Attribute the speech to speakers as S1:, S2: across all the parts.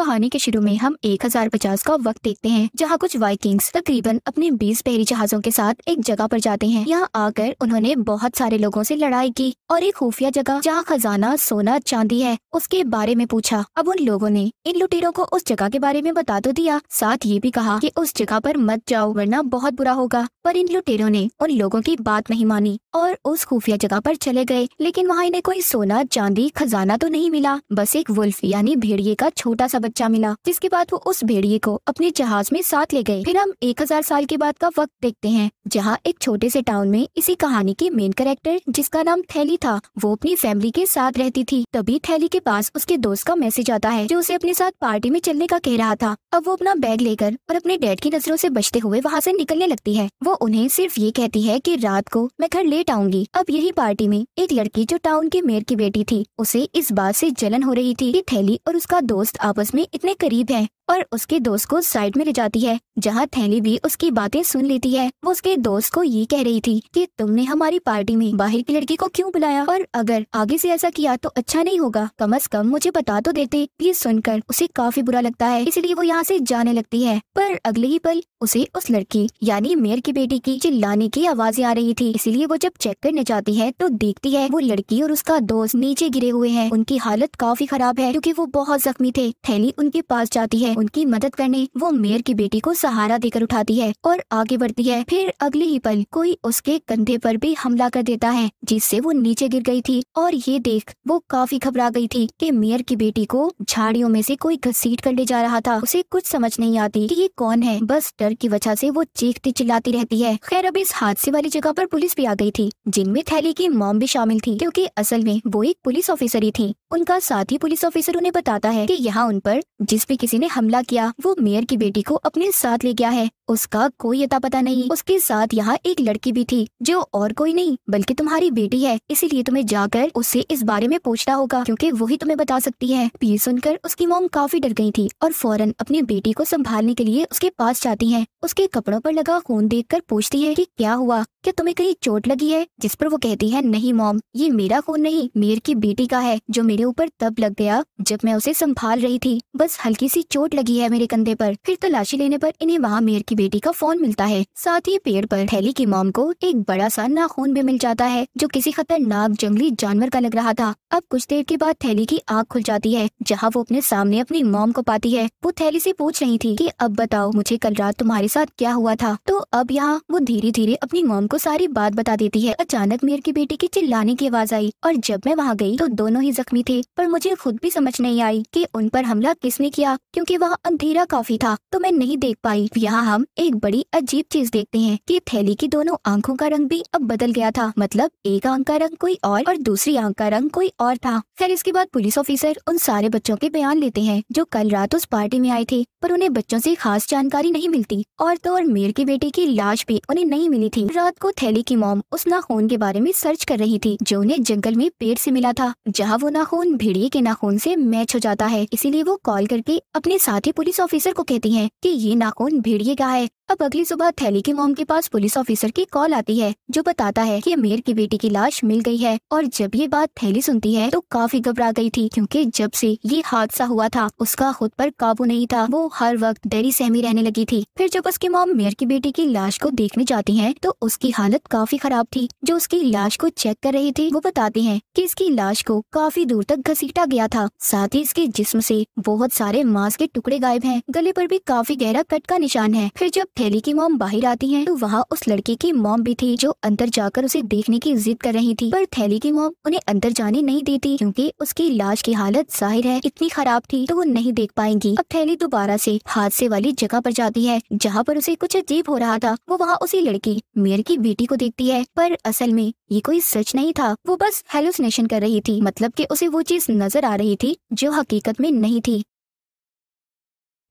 S1: कहानी के शुरू में हम 1050 का वक्त देखते हैं जहाँ कुछ वाइकिंग्स तकरीबन अपने 20 पहरी जहाजों के साथ एक जगह पर जाते हैं यहाँ आकर उन्होंने बहुत सारे लोगों से लड़ाई की और एक खुफिया जगह जहाँ खजाना सोना चांदी है उसके बारे में पूछा अब उन लोगों ने इन लुटेरों को उस जगह के बारे में बता तो दिया साथ ये भी कहा की उस जगह पर मत जाओ वरना बहुत बुरा होगा पर इन लुटेरों ने उन लोगों की बात नहीं मानी और उस खुफिया जगह पर चले गए लेकिन वहाँ इन्हें कोई सोना चांदी खजाना तो नहीं मिला बस एक वुल्फ यानी भेड़िए का छोटा सा बच्चा मिला जिसके बाद वो उस भेड़िए को अपने जहाज में साथ ले गए फिर हम एक हजार साल के बाद का वक्त देखते हैं जहाँ एक छोटे से टाउन में इसी कहानी के मेन कैरेक्टर जिसका नाम थैली था वो अपनी फैमिली के साथ रहती थी तभी थैली के पास उसके दोस्त का मैसेज आता है जो उसे अपने साथ पार्टी में चलने का कह रहा था अब वो अपना बैग लेकर और अपने डैड की नजरों से बचते हुए वहाँ से निकलने लगती है वो उन्हें सिर्फ ये कहती है कि रात को मैं घर लेट आऊंगी अब यही पार्टी में एक लड़की जो टाउन के मेयर की बेटी थी उसे इस बात से जलन हो रही थी कि थैली और उसका दोस्त आपस में इतने करीब है और उसके दोस्त को साइड में ले जाती है जहाँ थैली भी उसकी बातें सुन लेती है वो उसके दोस्त को ये कह रही थी कि तुमने हमारी पार्टी में बाहर की लड़की को क्यों बुलाया और अगर आगे से ऐसा किया तो अच्छा नहीं होगा कम अज कम मुझे बता तो देते ये सुनकर उसे काफी बुरा लगता है इसलिए वो यहाँ से जाने लगती है पर अगले ही पल उसे उस लड़की यानी मेयर की बेटी की चिल्लाने की आवाजें आ रही थी इसलिए वो जब चेक करने जाती है तो देखती है वो लड़की और उसका दोस्त नीचे गिरे हुए है उनकी हालत काफी खराब है क्यूँकी वो बहुत जख्मी थे मैली उनके पास जाती है उनकी मदद करने वो मेयर की बेटी को सहारा देकर उठाती है और आगे बढ़ती है फिर अगले ही पल कोई उसके कंधे पर भी हमला कर देता है जिससे वो नीचे गिर गई थी और ये देख वो काफी घबरा गई थी कि मेयर की बेटी को झाड़ियों में से कोई घसीट कर ले जा रहा था उसे कुछ समझ नहीं आती कि ये कौन है बस डर की वजह से वो चीखती चिल्लाती रहती है खैर अब इस हादसे वाली जगह पर पुलिस भी आ गई थी जिनमें थैली की मॉम भी शामिल थी क्योंकि असल में वो एक पुलिस ऑफिसर ही थी उनका साथी पुलिस ऑफिसर उन्हें बताता है की यहाँ उन पर पर जिस पे किसी ने हमला किया वो मेयर की बेटी को अपने साथ ले गया है उसका कोई अता पता नहीं उसके साथ यहाँ एक लड़की भी थी जो और कोई नहीं बल्कि तुम्हारी बेटी है इसीलिए तुम्हें जाकर उससे इस बारे में पूछना होगा क्योंकि वही तुम्हें बता सकती है ये सुनकर उसकी मोम काफी डर गई थी और फौरन अपनी बेटी को संभालने के लिए उसके पास जाती है उसके कपड़ों पर लगा खून कर पूछती है की क्या हुआ क्या तुम्हें कहीं चोट लगी है जिस पर वो कहती है नहीं मोम ये मेरा खून नहीं मेयर की बेटी का है जो मेरे ऊपर तब लग गया जब मैं उसे संभाल रही थी बस हल्की सी चोट लगी है मेरे कंधे पर फिर तलाशी लेने पर इन्हें वहाँ मेयर की बेटी का फोन मिलता है साथ ही पेड़ पर थैली की मोम को एक बड़ा सा नाखून भी मिल जाता है जो किसी खतरनाक जंगली जानवर का लग रहा था अब कुछ देर के बाद थैली की आँख खुल जाती है जहाँ वो अपने सामने अपनी मोम को पाती है वो थैली से पूछ रही थी की अब बताओ मुझे कल रात तुम्हारे साथ क्या हुआ था तो अब यहाँ वो धीरे धीरे अपनी मोम को सारी बात बता देती है अचानक मेयर की बेटी की चिल्लाने की आवाज आई और जब मैं वहाँ गई तो दोनों ही जख्मी थे पर मुझे खुद भी समझ नहीं आई कि उन पर हमला किसने किया क्योंकि वहाँ अंधेरा काफी था तो मैं नहीं देख पाई यहाँ हम एक बड़ी अजीब चीज देखते हैं कि थैली की दोनों आंखों का रंग भी अब बदल गया था मतलब एक आंख का रंग कोई और और दूसरी आंख का रंग कोई और था खैर इसके बाद पुलिस ऑफिसर उन सारे बच्चों के बयान लेते हैं जो कल रात उस पार्टी में आए थे पर उन्हें बच्चों से खास जानकारी नहीं मिलती और तो और मेयर के बेटे की लाश भी उन्हें नहीं मिली थी रात को थैली की मोम उस नाखून के बारे में सर्च कर रही थी जो उन्हें जंगल में पेड़ से मिला था जहाँ वो नाखून भेड़िए के नाखून से मैच हो जाता है इसीलिए वो कॉल करके अपने साथी पुलिस ऑफिसर को कहती है की ये नाखून भेड़िए का है へ अब अगली सुबह थैली के मोम के पास पुलिस ऑफिसर की कॉल आती है जो बताता है कि अमीर की बेटी की लाश मिल गई है और जब ये बात थैली सुनती है तो काफी घबरा गई थी क्योंकि जब से ये हादसा हुआ था उसका खुद पर काबू नहीं था वो हर वक्त डरी सहमी रहने लगी थी फिर जब उसकी मोम मेयर की बेटी की लाश को देखने जाती है तो उसकी हालत काफी खराब थी जो उसकी लाश को चेक कर रही थी वो बताती है की इसकी लाश को काफी दूर तक घसीटा गया था साथ ही इसके जिसम ऐसी बहुत सारे मांस के टुकड़े गायब है गले आरोप भी काफी गहरा कट का निशान है फिर जब थैली की मोम बाहर आती है तो वहाँ उस लड़के की मोम भी थी जो अंदर जाकर उसे देखने की जिद कर रही थी पर थैली की मोम उन्हें अंदर जाने नहीं देती क्योंकि उसकी लाश की हालत जाहिर है इतनी खराब थी तो वो नहीं देख पाएंगी अब थैली दोबारा से हादसे वाली जगह पर जाती है जहाँ पर उसे कुछ अजीब हो रहा था वो वहाँ उसी लड़की मेयर की बेटी को देखती है पर असल में ये कोई सच नहीं था वो बस हेलुसिनेशन कर रही थी मतलब कि उसे वो चीज नजर आ रही थी जो हकीकत में नहीं थी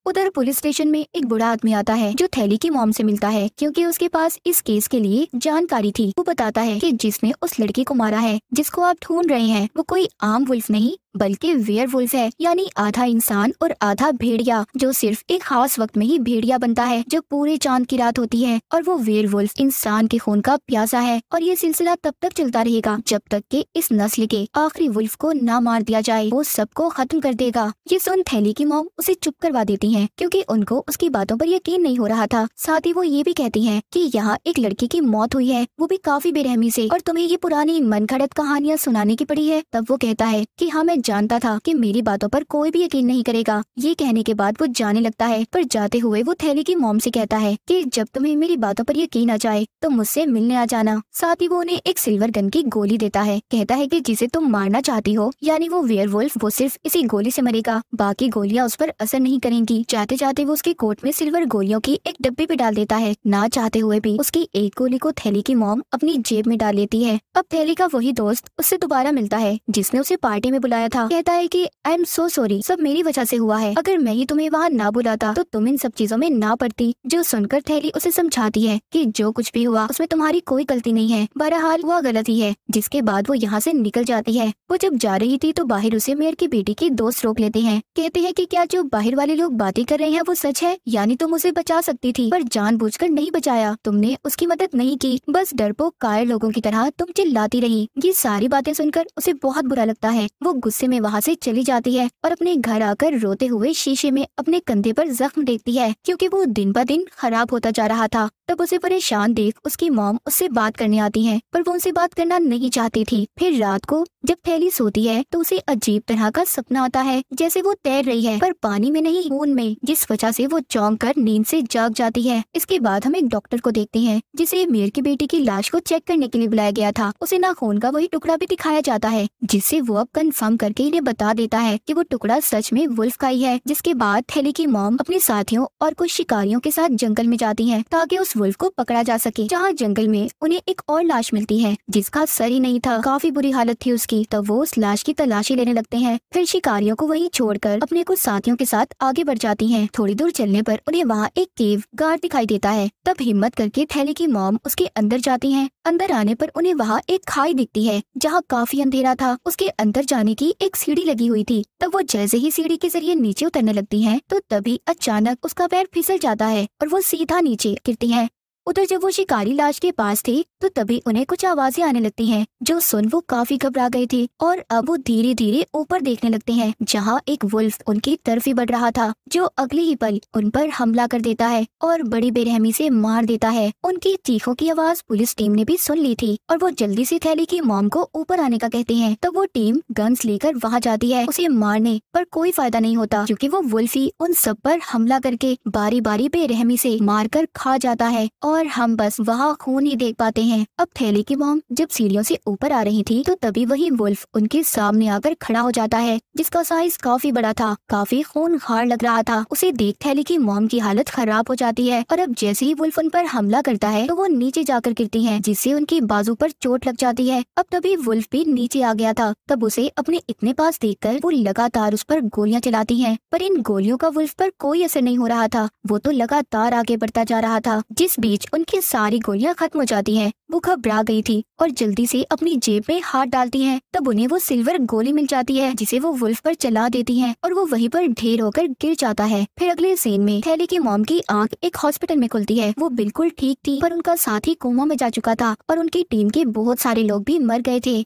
S1: उधर पुलिस स्टेशन में एक बुरा आदमी आता है जो थैली की मॉम से मिलता है क्योंकि उसके पास इस केस के लिए जानकारी थी वो बताता है कि जिसने उस लड़की को मारा है जिसको आप ढूंढ रहे हैं वो कोई आम वुल्फ नहीं बल्कि वुल्फ है यानी आधा इंसान और आधा भेड़िया जो सिर्फ एक खास वक्त में ही भेड़िया बनता है जो पूरे चांद की रात होती है और वो वुल्फ इंसान के खून का प्यासा है और ये सिलसिला तब तक चलता रहेगा जब तक कि इस नस्ल के आखिरी वुल्फ को ना मार दिया जाए वो सबको खत्म कर देगा ये सुन थैली की मोम उसे चुप करवा देती है क्यूँकी उनको उसकी बातों पर यकीन नहीं हो रहा था साथ ही वो ये भी कहती है की यहाँ एक लड़की की मौत हुई है वो भी काफी बेरहमी ऐसी और तुम्हें ये पुरानी मन कहानियाँ सुनाने की पड़ी है तब वो कहता है की हमें हाँ, मैं जानता था कि मेरी बातों पर कोई भी यकीन नहीं करेगा ये कहने के बाद वो जाने लगता है पर जाते हुए वो थैली की मोम से कहता है कि जब तुम्हें मेरी बातों पर यकीन आ जाए तो मुझसे मिलने आ जाना साथ ही वो उन्हें एक सिल्वर गन की गोली देता है कहता है कि जिसे तुम मारना चाहती हो यानी वो वेयर वो सिर्फ इसी गोली से मरेगा बाकी गोलियाँ उस पर असर नहीं करेंगी जाते जाते वो उसके कोट में सिल्वर गोलियों की एक डब्बी पे डाल देता है ना चाहते हुए भी उसकी एक गोली को थैली की मोम अपनी जेब में डाल लेती है अब थैली का वही दोस्त उससे दोबारा मिलता है जिसने उसे पार्टी में बुलाया गया था कहता है की आई एम सो सॉरी सब मेरी वजह से हुआ है अगर मैं ही तुम्हें वहाँ ना बुलाता तो तुम इन सब चीजों में ना पड़ती जो सुनकर थैली उसे समझाती है की जो कुछ भी हुआ उसमें तुम्हारी कोई गलती नहीं है बहरहाल वह गलत ही है जिसके बाद वो यहाँ से निकल जाती है वो जब जा रही थी तो बाहर उसे मेयर की बेटी की दोस्त रोक लेते हैं कहते हैं कि क्या जो बाहर वाले लोग बातें कर रहे हैं वो सच है यानी तुम उसे बचा सकती थी पर जानबूझकर नहीं बचाया तुमने उसकी मदद नहीं की बस डरपोक कायर लोगों की तरह तुम चिल्लाती रही ये सारी बातें सुनकर उसे बहुत बुरा लगता है वो गुस्सा गुस्से में वहाँ से चली जाती है और अपने घर आकर रोते हुए शीशे में अपने कंधे पर जख्म देखती है क्योंकि वो दिन ब दिन खराब होता जा रहा था तब उसे परेशान देख उसकी मॉम उससे बात करने आती है पर वो उनसे बात करना नहीं चाहती थी फिर रात को जब थैली सोती है तो उसे अजीब तरह का सपना आता है जैसे वो तैर रही है पर पानी में नहीं खून में जिस वजह से वो चौंक कर नींद से जाग जाती है इसके बाद हम एक डॉक्टर को देखते हैं जिसे मेयर की बेटी की लाश को चेक करने के लिए बुलाया गया था उसे खून का वही टुकड़ा भी दिखाया जाता है जिससे वो अब कन्फर्म कर करके इन्हें बता देता है कि वो टुकड़ा सच में वुल्फ का ही है जिसके बाद थैली की मॉम अपने साथियों और कुछ शिकारियों के साथ जंगल में जाती है ताकि उस वुल्फ को पकड़ा जा सके जहाँ जंगल में उन्हें एक और लाश मिलती है जिसका सर ही नहीं था काफी बुरी हालत थी उसकी तब वो उस लाश की तलाशी लेने लगते है फिर शिकारियों को छोड़ कर अपने कुछ साथियों के साथ आगे बढ़ जाती है थोड़ी दूर चलने आरोप उन्हें वहाँ एक केव गार्ड दिखाई देता है तब हिम्मत करके थैली की मॉम उसके अंदर जाती है अंदर आने पर उन्हें वहाँ एक खाई दिखती है जहाँ काफी अंधेरा था उसके अंदर जाने की एक सीढ़ी लगी हुई थी तब वो जैसे ही सीढ़ी के जरिए नीचे उतरने लगती है तो तभी अचानक उसका पैर फिसल जाता है और वो सीधा नीचे गिरती है उधर जब वो शिकारी लाश के पास थी तो तभी उन्हें कुछ आवाजें आने लगती हैं जो सुन वो काफी घबरा गई थी और अब वो धीरे धीरे ऊपर देखने लगते हैं जहाँ एक वुल्फ उनकी तरफ ही बढ़ रहा था जो अगले ही पल उन पर हमला कर देता है और बड़ी बेरहमी से मार देता है उनकी चीखों की आवाज पुलिस टीम ने भी सुन ली थी और वो जल्दी से थैली की मॉम को ऊपर आने का कहते हैं तब तो वो टीम गन्स लेकर वहाँ जाती है उसे मारने पर कोई फायदा नहीं होता क्योंकि वो वुल्फ ही उन सब पर हमला करके बारी बारी बेरहमी से कर खा जाता है और और हम बस वहाँ खून ही देख पाते हैं अब थैली की मोम जब सीढ़ियों से ऊपर आ रही थी तो तभी वही वुल्फ उनके सामने आकर खड़ा हो जाता है जिसका साइज काफी बड़ा था काफी खून खार लग रहा था उसे देख थैली की मोम की हालत खराब हो जाती है और अब जैसे ही वुल्फ उन पर हमला करता है तो वो नीचे जाकर गिरती है जिससे उनकी बाजू पर चोट लग जाती है अब तभी वुल्फ भी नीचे आ गया था तब उसे अपने इतने पास देख कर वो लगातार उस पर गोलियाँ चलाती है पर इन गोलियों का वुल्फ पर कोई असर नहीं हो रहा था वो तो लगातार आगे बढ़ता जा रहा था जिस बीच बीच उनकी सारी गोलियां खत्म हो जाती हैं। वो घबरा गई थी और जल्दी से अपनी जेब में हाथ डालती हैं। तब उन्हें वो सिल्वर गोली मिल जाती है जिसे वो वुल्फ पर चला देती हैं और वो वहीं पर ढेर होकर गिर जाता है फिर अगले सीन में थैली की मॉम की आंख एक हॉस्पिटल में खुलती है वो बिल्कुल ठीक थी पर उनका साथी कोमा में जा चुका था और उनकी टीम के बहुत सारे लोग भी मर गए थे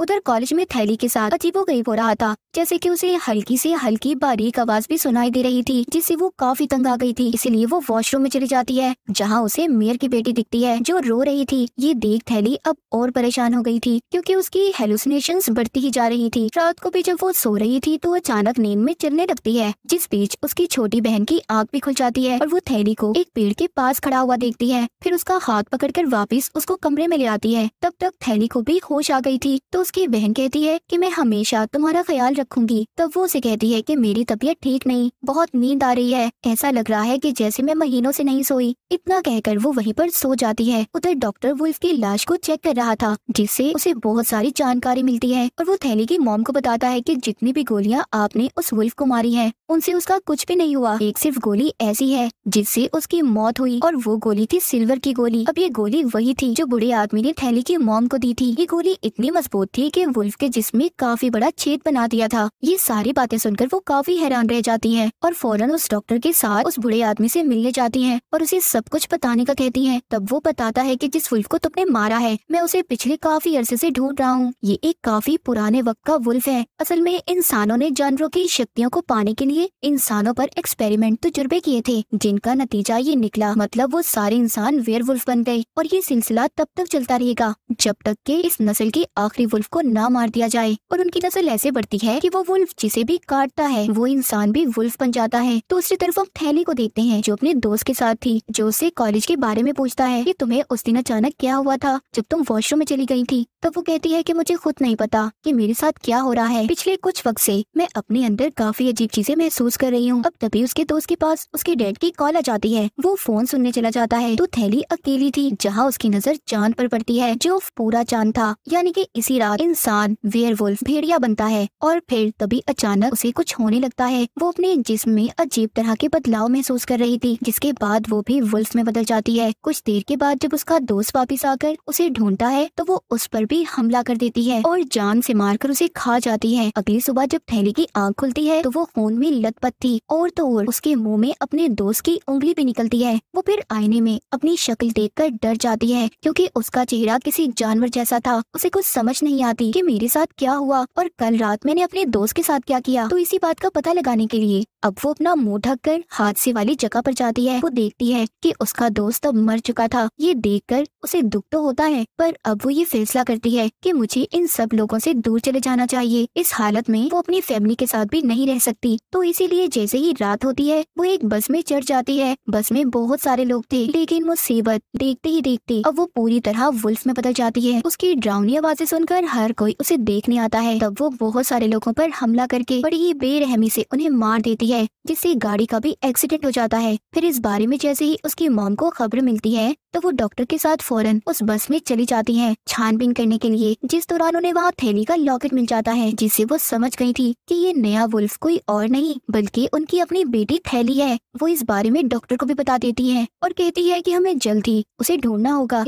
S1: उधर कॉलेज में थैली के साथ अजीबो गरीब हो रहा था जैसे कि उसे हल्की से हल्की बारीक आवाज भी सुनाई दे रही थी जिससे वो काफी तंग आ गई थी इसलिए वो वॉशरूम में चली जाती है जहाँ उसे मेयर की बेटी दिखती है जो रो रही थी ये देख थैली अब और परेशान हो गई थी क्योंकि उसकी हेलुसिनेशन बढ़ती ही जा रही थी रात को भी जब वो सो रही थी तो अचानक नींद में चिरने लगती है जिस बीच उसकी छोटी बहन की आग भी खुल जाती है और वो थैली को एक पेड़ के पास खड़ा हुआ देखती है फिर उसका हाथ कर वापिस उसको कमरे में ले आती है तब तक थैली को भी होश आ गई थी तो उसकी बहन कहती है कि मैं हमेशा तुम्हारा ख्याल रखूंगी तब वो उसे कहती है कि मेरी तबीयत ठीक नहीं बहुत नींद आ रही है ऐसा लग रहा है कि जैसे मैं महीनों से नहीं सोई इतना कहकर वो वहीं पर सो जाती है उधर डॉक्टर वुल्फ की लाश को चेक कर रहा था जिससे उसे बहुत सारी जानकारी मिलती है और वो थैली की मॉम को बताता है की जितनी भी गोलियाँ आपने उस वुल्फ को मारी है उनसे उसका कुछ भी नहीं हुआ एक सिर्फ गोली ऐसी है जिससे उसकी मौत हुई और वो गोली थी सिल्वर की गोली अब ये गोली वही थी जो बुढ़े आदमी ने थैली की मॉम को दी थी ये गोली इतनी मजबूत थी कि वुल्फ के जिसम में काफी बड़ा छेद बना दिया था ये सारी बातें सुनकर वो काफी हैरान रह जाती है और फौरन उस डॉक्टर के साथ उस बुढ़े आदमी से मिलने जाती है और उसे सब कुछ बताने का कहती है तब वो बताता है की जिस वुल्फ को तुमने मारा है मैं उसे पिछले काफी अरसे ऐसी ढूंढ रहा हूँ ये एक काफी पुराने वक्त का वुल्फ है असल में इंसानों ने जानवरों की शक्तियों को पाने के लिए इंसानों पर एक्सपेरिमेंट तजुर्बे किए थे जिनका नतीजा ये निकला मतलब वो सारे इंसान वेयर बन गए और ये सिलसिला तब तक चलता रहेगा जब तक के इस नस्ल के आखिरी वुल्फ वुल्फ को ना मार दिया जाए और उनकी नस्ल ऐसे बढ़ती है कि वो वुल्फ जिसे भी काटता है वो इंसान भी वुल्फ बन जाता है दूसरी तरफ हम थैली को देखते हैं जो अपने दोस्त के साथ थी जो उससे कॉलेज के बारे में पूछता है कि तुम्हें उस दिन अचानक क्या हुआ था जब तुम वॉशरूम में चली गयी थी तब वो कहती है की मुझे खुद नहीं पता की मेरे साथ क्या हो रहा है पिछले कुछ वक्त ऐसी मैं अपने अंदर काफी अजीब चीजें महसूस कर रही हूँ अब तभी उसके दोस्त के पास उसके डैड की कॉल आ जाती है वो फोन सुनने चला जाता है तो थैली अकेली थी जहाँ उसकी नजर चांद पर पड़ती है जो पूरा चांद था यानी कि इसी रात बाद इंसान वेयर भेड़िया बनता है और फिर तभी अचानक उसे कुछ होने लगता है वो अपने जिस्म में अजीब तरह के बदलाव महसूस कर रही थी जिसके बाद वो भी वुल्फ में बदल जाती है कुछ देर के बाद जब उसका दोस्त वापिस आकर उसे ढूंढता है तो वो उस पर भी हमला कर देती है और जान से मारकर उसे खा जाती है अगली सुबह जब थैली की आग खुलती है तो वो खून में लतपत थी और तो और उसके मुंह में अपने दोस्त की उंगली भी निकलती है वो फिर आईने में अपनी शक्ल देखकर डर जाती है क्योंकि उसका चेहरा किसी जानवर जैसा था उसे कुछ समझ नहीं आती कि मेरे साथ क्या हुआ और कल रात मैंने अपने दोस्त के साथ क्या किया तो इसी बात का पता लगाने के लिए अब वो अपना मुंह ढककर हादसे वाली जगह पर जाती है वो देखती है कि उसका दोस्त अब मर चुका था ये देखकर उसे दुख तो होता है पर अब वो ये फैसला करती है कि मुझे इन सब लोगों से दूर चले जाना चाहिए इस हालत में वो अपनी फैमिली के साथ भी नहीं रह सकती तो इसीलिए जैसे ही रात होती है वो एक बस में चढ़ जाती है बस में बहुत सारे लोग थे लेकिन वो सेबत देखते ही देखते अब वो पूरी तरह वुल्फ में बदल जाती है उसकी ड्राउनी आवाजें सुनकर हर कोई उसे देखने आता है तब वो बहुत सारे लोगों पर हमला करके बड़ी ही बेरहमी से उन्हें मार देती है है जिससे गाड़ी का भी एक्सीडेंट हो जाता है फिर इस बारे में जैसे ही उसकी मॉम को खबर मिलती है तो वो डॉक्टर के साथ फौरन उस बस में चली जाती है छानबीन करने के लिए जिस दौरान उन्हें वहाँ थैली का लॉकेट मिल जाता है जिससे वो समझ गई थी कि ये नया वुल्फ कोई और नहीं बल्कि उनकी अपनी बेटी थैली है वो इस बारे में डॉक्टर को भी बता देती है और कहती है कि हमें जल्द ही उसे ढूंढना होगा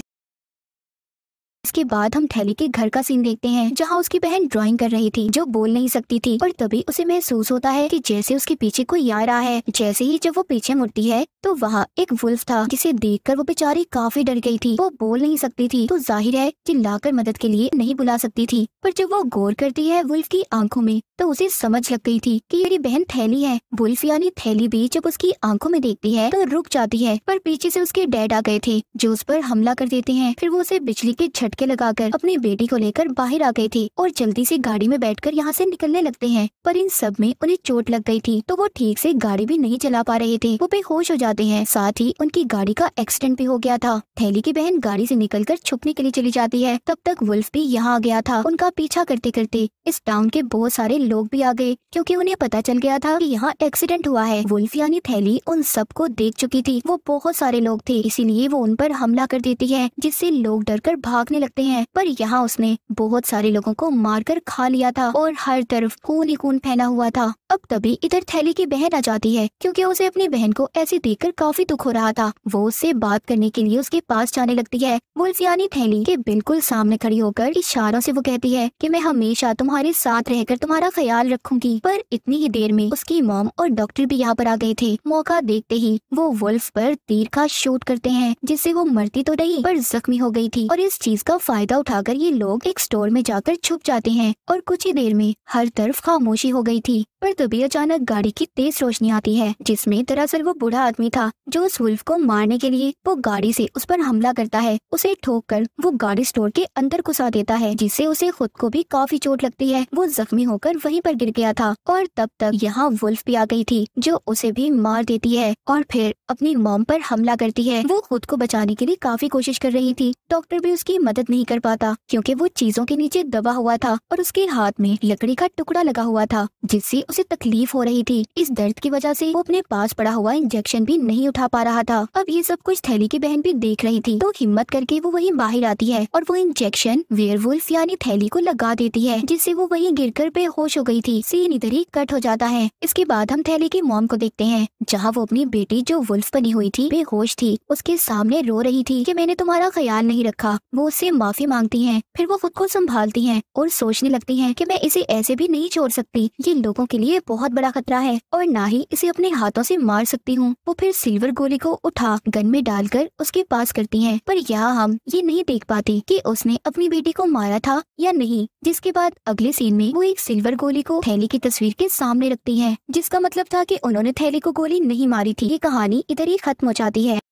S1: इसके बाद हम थैली के घर का सीन देखते हैं जहाँ उसकी बहन ड्राइंग कर रही थी जो बोल नहीं सकती थी और तभी उसे महसूस होता है कि जैसे उसके पीछे कोई आ रहा है जैसे ही जब वो पीछे मुड़ती है तो वहाँ एक वुल्फ था जिसे देख वो बेचारी काफी डर गई थी वो बोल नहीं सकती थी तो जाहिर है लाकर मदद के लिए नहीं बुला सकती थी पर जब वो गौर करती है वुल्फ की आंखों में तो उसे समझ लग गई थी कि मेरी बहन थैली है वुल्फ यानी थैली भी जब उसकी आंखों में देखती है तो रुक जाती है पर पीछे से उसके डैड आ गए थे जो उस पर हमला कर देते हैं फिर वो उसे बिजली के झटके झटके लगाकर अपनी बेटी को लेकर बाहर आ गई थी और जल्दी से गाड़ी में बैठकर यहाँ से निकलने लगते हैं पर इन सब में उन्हें चोट लग गई थी तो वो ठीक से गाड़ी भी नहीं चला पा रहे थे वो बेहोश हो जाते हैं साथ ही उनकी गाड़ी का एक्सीडेंट भी हो गया था थैली की बहन गाड़ी से कर छुपने के लिए चली जाती है तब तक वुल्फ भी यहाँ आ गया था उनका पीछा करते करते इस टाउन के बहुत सारे लोग भी आ गए क्योंकि उन्हें पता चल गया था कि यहाँ एक्सीडेंट हुआ है वुल्फ यानी थैली उन सबको देख चुकी थी वो बहुत सारे लोग थे इसीलिए वो उन पर हमला कर देती है जिससे लोग डर कर भागने करने लगते हैं पर यहाँ उसने बहुत सारे लोगों को मारकर खा लिया था और हर तरफ खून ही खून फैला हुआ था अब तभी इधर थैली की बहन आ जाती है क्योंकि उसे अपनी बहन को ऐसे देखकर काफी दुख हो रहा था वो उससे बात करने के लिए उसके पास जाने लगती है मुल्सियानी थैली के बिल्कुल सामने खड़ी होकर इशारों से वो कहती है कि मैं हमेशा तुम्हारे साथ रहकर तुम्हारा ख्याल रखूंगी पर इतनी ही देर में उसकी मॉम और डॉक्टर भी यहाँ पर आ गए थे मौका देखते ही वो वुल्फ पर तीर का शूट करते हैं जिससे वो मरती तो नहीं पर जख्मी हो गई थी और इस चीज इसका फायदा उठाकर ये लोग एक स्टोर में जाकर छुप जाते हैं और कुछ ही देर में हर तरफ खामोशी हो गई थी पर तभी अचानक गाड़ी की तेज रोशनी आती है जिसमें दरअसल वो बूढ़ा आदमी था जो उस वुल्फ को मारने के लिए वो गाड़ी से उस पर हमला करता है उसे ठोक कर वो गाड़ी स्टोर के अंदर घुसा देता है जिससे उसे खुद को भी काफी चोट लगती है वो जख्मी होकर वहीं पर गिर गया था और तब तक यहाँ वुल्फ भी आ गई थी जो उसे भी मार देती है और फिर अपनी मोम पर हमला करती है वो खुद को बचाने के लिए काफी कोशिश कर रही थी डॉक्टर भी उसकी मदद मदद नहीं कर पाता क्योंकि वो चीजों के नीचे दबा हुआ था और उसके हाथ में लकड़ी का टुकड़ा लगा हुआ था जिससे उसे तकलीफ हो रही थी इस दर्द की वजह से वो अपने पास पड़ा हुआ इंजेक्शन भी नहीं उठा पा रहा था अब ये सब कुछ थैली की बहन भी देख रही थी तो हिम्मत करके वो वही बाहर आती है और वो इंजेक्शन वेयरवुल्फ यानी थैली को लगा देती है जिससे वो वही कर बेहोश हो गयी थी सीन इधर ही कट हो जाता है इसके बाद हम थैली की मॉम को देखते हैं जहाँ वो अपनी बेटी जो वुल्फ बनी हुई थी बेहोश थी उसके सामने रो रही थी की मैंने तुम्हारा ख्याल नहीं रखा वो उससे से माफी मांगती हैं फिर वो खुद को संभालती हैं और सोचने लगती हैं कि मैं इसे ऐसे भी नहीं छोड़ सकती ये लोगों के लिए बहुत बड़ा खतरा है और ना ही इसे अपने हाथों से मार सकती हूँ वो फिर सिल्वर गोली को उठा गन में डालकर उसके पास करती है पर यहाँ हम ये नहीं देख पाते की उसने अपनी बेटी को मारा था या नहीं जिसके बाद अगले सीन में वो एक सिल्वर गोली को थैली की तस्वीर के सामने रखती है जिसका मतलब था कि उन्होंने थैली को गोली नहीं मारी थी ये कहानी इधर ही खत्म हो जाती है